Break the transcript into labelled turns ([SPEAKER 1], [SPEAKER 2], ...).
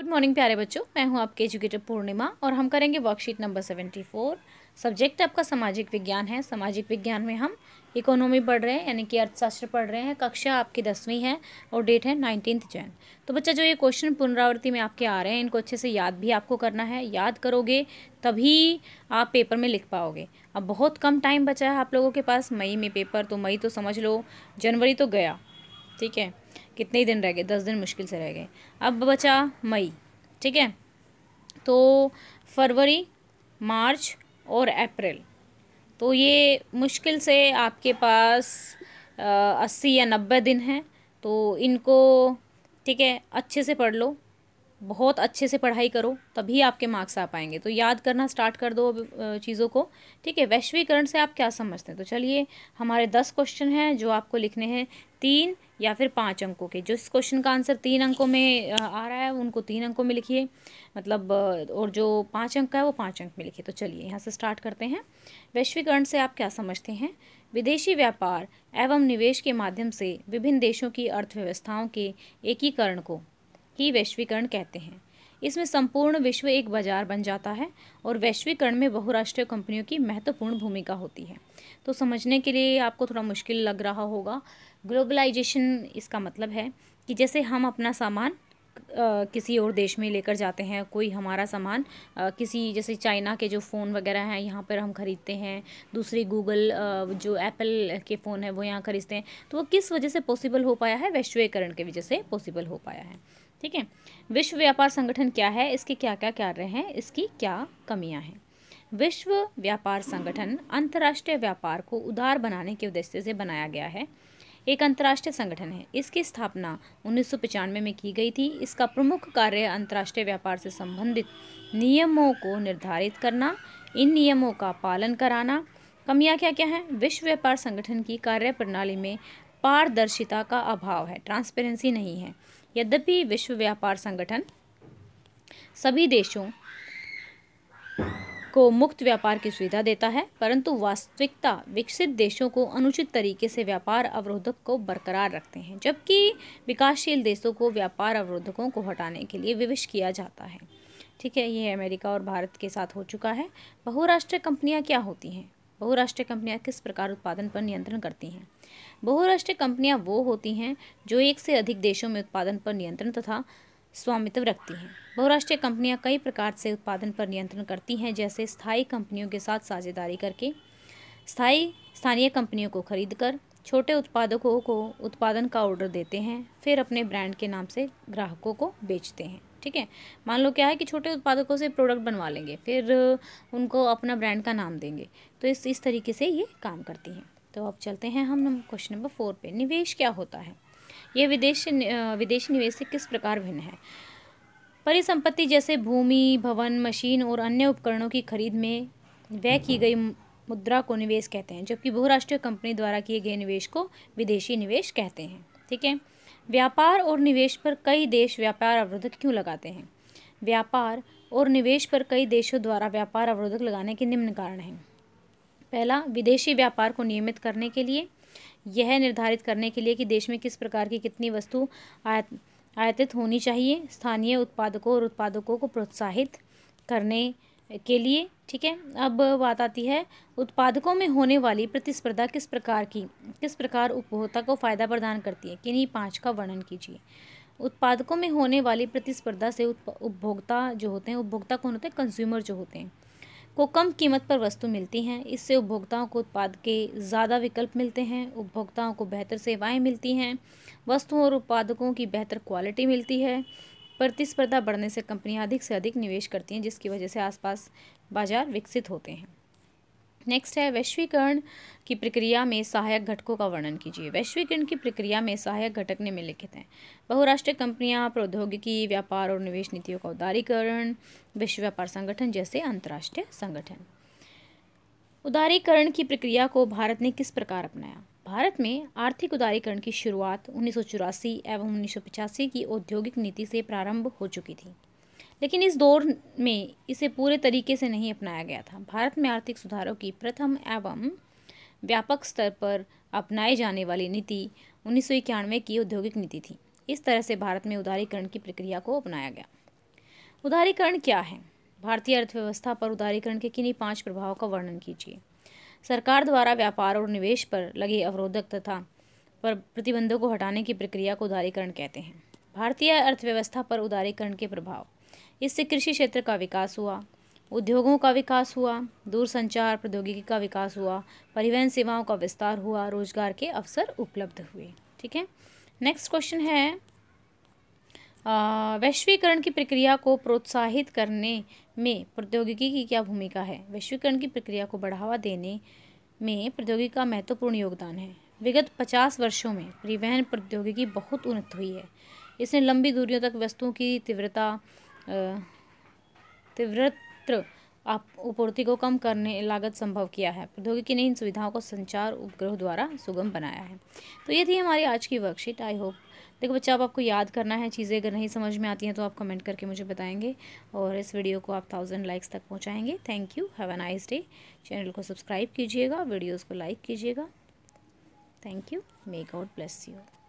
[SPEAKER 1] good morning प्यारे बच्चों मैं हूं आपके एजुकेटर पूर्णिमा और हम करेंगे worksheet number seventy four subject आपका सामाजिक विज्ञान है सामाजिक विज्ञान में हम इकोनॉमी पढ़ रहे हैं यानी कि अर्थशास्त्र पढ़ रहे हैं कक्षा आपकी दसवीं है और डेट है नाइनटीन्थ जैन तो बच्चा जो ये क्वेश्चन पुनरावृत्ति में आपके आ रहे हैं इनको अच्छे से याद भी आपको करना है याद करोगे तभी आप पेपर में लिख पाओगे अब बहुत कम टाइम बचा है आप लोगों के पास मई में पेपर तो मई तो समझ लो जनवरी तो गया ठीक है कितने ही दिन रह गए दस दिन मुश्किल से रह गए अब बचा मई ठीक है तो फरवरी मार्च और अप्रैल तो ये मुश्किल से आपके पास अस्सी या नब्बे दिन हैं तो इनको ठीक है अच्छे से पढ़ लो बहुत अच्छे से पढ़ाई करो तभी आपके मार्क्स आ पाएंगे तो याद करना स्टार्ट कर दो चीज़ों को ठीक है वैश्वीकरण से आप क्या समझते हैं तो चलिए हमारे दस क्वेश्चन हैं जो आपको लिखने हैं तीन या फिर पाँच अंकों के जो इस क्वेश्चन का आंसर तीन अंकों में आ रहा है उनको तीन अंकों में लिखिए मतलब और जो पाँच अंक का है वो पाँच अंक में लिखिए तो चलिए यहाँ से स्टार्ट करते हैं वैश्वीकरण से आप क्या समझते हैं विदेशी व्यापार एवं निवेश के माध्यम से विभिन्न देशों की अर्थव्यवस्थाओं के एकीकरण को ही वैश्वीकरण कहते हैं इसमें संपूर्ण विश्व एक बाजार बन जाता है और वैश्वीकरण में बहुराष्ट्रीय कंपनियों की महत्वपूर्ण भूमिका होती है तो समझने के लिए आपको थोड़ा मुश्किल लग रहा होगा ग्लोबलाइजेशन इसका मतलब है कि जैसे हम अपना सामान किसी और देश में लेकर जाते हैं कोई हमारा सामान किसी जैसे चाइना के जो फ़ोन वगैरह हैं यहाँ पर हम ख़रीदते हैं दूसरी गूगल जो एप्पल के फ़ोन है वो यहाँ खरीदते हैं तो वो किस वजह से पॉसिबल हो पाया है वैश्वीकरण की वजह से पॉसिबल हो पाया है ठीक है विश्व व्यापार संगठन क्या है इसके क्या क्या कार्य हैं इसकी क्या कमियां हैं विश्व व्यापार संगठन अंतर्राष्ट्रीय व्यापार को उदार बनाने के उद्देश्य से बनाया गया है एक अंतर्राष्ट्रीय संगठन है इसकी स्थापना उन्नीस में की गई थी इसका प्रमुख कार्य अंतर्राष्ट्रीय व्यापार से संबंधित नियमों को निर्धारित करना इन नियमों का पालन कराना कमियाँ क्या क्या हैं विश्व व्यापार संगठन की कार्य प्रणाली में पारदर्शिता का अभाव है ट्रांसपेरेंसी नहीं है यद्यपि विश्व व्यापार संगठन सभी देशों को मुक्त व्यापार की सुविधा देता है परंतु वास्तविकता विकसित देशों को अनुचित तरीके से व्यापार अवरोधक को बरकरार रखते हैं जबकि विकासशील देशों को व्यापार अवरोधकों को हटाने के लिए विवश किया जाता है ठीक है ये अमेरिका और भारत के साथ हो चुका है बहुराष्ट्रीय कंपनियाँ क्या होती हैं बहुराष्ट्रीय कंपनियां किस प्रकार उत्पादन पर नियंत्रण करती हैं बहुराष्ट्रीय कंपनियां वो होती हैं जो एक से अधिक देशों में उत्पादन पर नियंत्रण तथा स्वामित्व रखती हैं बहुराष्ट्रीय कंपनियां कई प्रकार से उत्पादन पर नियंत्रण करती हैं जैसे स्थायी कंपनियों के साथ साझेदारी करके स्थायी स्थानीय कंपनियों को खरीद कर छोटे उत्पादकों को उत्पादन का ऑर्डर देते हैं फिर अपने ब्रांड के नाम से ग्राहकों को बेचते हैं ठीक है मान लो क्या है कि छोटे उत्पादकों से प्रोडक्ट बनवा लेंगे फिर उनको अपना ब्रांड का नाम देंगे तो इस इस तरीके से ये काम करती हैं तो अब चलते हैं हम क्वेश्चन नंबर फोर पे निवेश क्या होता है यह विदेश विदेशी निवेश से किस प्रकार भिन्न है परिसंपत्ति जैसे भूमि भवन मशीन और अन्य उपकरणों की खरीद में व्यय की गई मुद्रा को निवेश कहते हैं जबकि बहुराष्ट्रीय कंपनी द्वारा किए गए निवेश को विदेशी निवेश कहते हैं ठीक है व्यापार और निवेश पर कई देश व्यापार अवरोधक क्यों लगाते हैं व्यापार और निवेश पर कई देशों द्वारा व्यापार अवरोधक लगाने के निम्न कारण हैं पहला विदेशी व्यापार को नियमित करने के लिए यह निर्धारित करने के लिए कि देश में किस प्रकार की कितनी वस्तु आयात आयातित होनी चाहिए स्थानीय उत्पादकों और उत्पादकों को प्रोत्साहित करने के लिए ठीक है अब बात आती है उत्पादकों में होने वाली प्रतिस्पर्धा किस प्रकार की किस प्रकार उपभोक्ता को फ़ायदा प्रदान करती है किन्हीं पाँच का वर्णन कीजिए उत्पादकों में होने वाली प्रतिस्पर्धा से उपभोक्ता जो होते हैं उपभोक्ता कौन होते हैं कंज्यूमर जो होते हैं को कम कीमत पर वस्तु मिलती हैं इससे उपभोक्ताओं को उत्पाद के ज़्यादा विकल्प मिलते हैं उपभोक्ताओं को बेहतर सेवाएं मिलती हैं वस्तुओं और उत्पादकों की बेहतर क्वालिटी मिलती है प्रतिस्पर्धा बढ़ने से कंपनियां अधिक से अधिक निवेश करती हैं जिसकी वजह से आसपास बाजार विकसित होते हैं नेक्स्ट है वैश्वीकरण की प्रक्रिया में सहायक घटकों का वर्णन कीजिए वैश्वीकरण की प्रक्रिया में सहायक घटक निम्नलिखित हैं बहुराष्ट्रीय कंपनियां प्रौद्योगिकी व्यापार और निवेश नीतियों का उदारीकरण विश्व व्यापार संगठन जैसे अंतर्राष्ट्रीय संगठन उदारीकरण की प्रक्रिया को भारत ने किस प्रकार अपनाया भारत में आर्थिक उदारीकरण की शुरुआत उन्नीस एवं उन्नीस की औद्योगिक नीति से प्रारंभ हो चुकी थी लेकिन इस दौर में इसे पूरे तरीके से नहीं अपनाया गया था भारत में आर्थिक सुधारों की प्रथम एवं व्यापक स्तर पर अपनाई जाने वाली नीति उन्नीस की औद्योगिक नीति थी इस तरह से भारत में उदारीकरण की प्रक्रिया को अपनाया गया उदारीकरण क्या है भारतीय अर्थव्यवस्था पर उदारीकरण के किन्हीं पाँच प्रभावों का वर्णन कीजिए सरकार द्वारा व्यापार और निवेश पर लगे अवरोधक तथा पर प्रतिबंधों को हटाने की प्रक्रिया को उदारीकरण कहते हैं भारतीय अर्थव्यवस्था पर उदारीकरण के प्रभाव इससे कृषि क्षेत्र का विकास हुआ उद्योगों का विकास हुआ दूरसंचार प्रौद्योगिकी का विकास हुआ परिवहन सेवाओं का विस्तार हुआ रोजगार के अवसर उपलब्ध हुए ठीक है नेक्स्ट क्वेश्चन है वैश्वीकरण की प्रक्रिया को प्रोत्साहित करने में प्रौद्योगिकी की क्या भूमिका है वैश्वीकरण की प्रक्रिया को बढ़ावा देने में प्रौद्योगिकी का महत्वपूर्ण योगदान है विगत पचास वर्षों में परिवहन प्रौद्योगिकी बहुत उन्नत हुई है इसने लंबी दूरियों तक वस्तुओं की तीव्रता तीव्रत्र आपूर्ति को कम करने लागत संभव किया है प्रौद्योगिकी ने इन सुविधाओं को संचार उपग्रह द्वारा सुगम बनाया है तो ये थी हमारी आज की वर्कशीट आई होप देखो बच्चा अब आपको याद करना है चीज़ें अगर नहीं समझ में आती हैं तो आप कमेंट करके मुझे बताएंगे और इस वीडियो को आप थाउजेंड लाइक्स तक पहुँचाएंगे thank you have a nice day channel को सब्सक्राइब कीजिएगा वीडियोज़ को लाइक कीजिएगा thank you may God bless you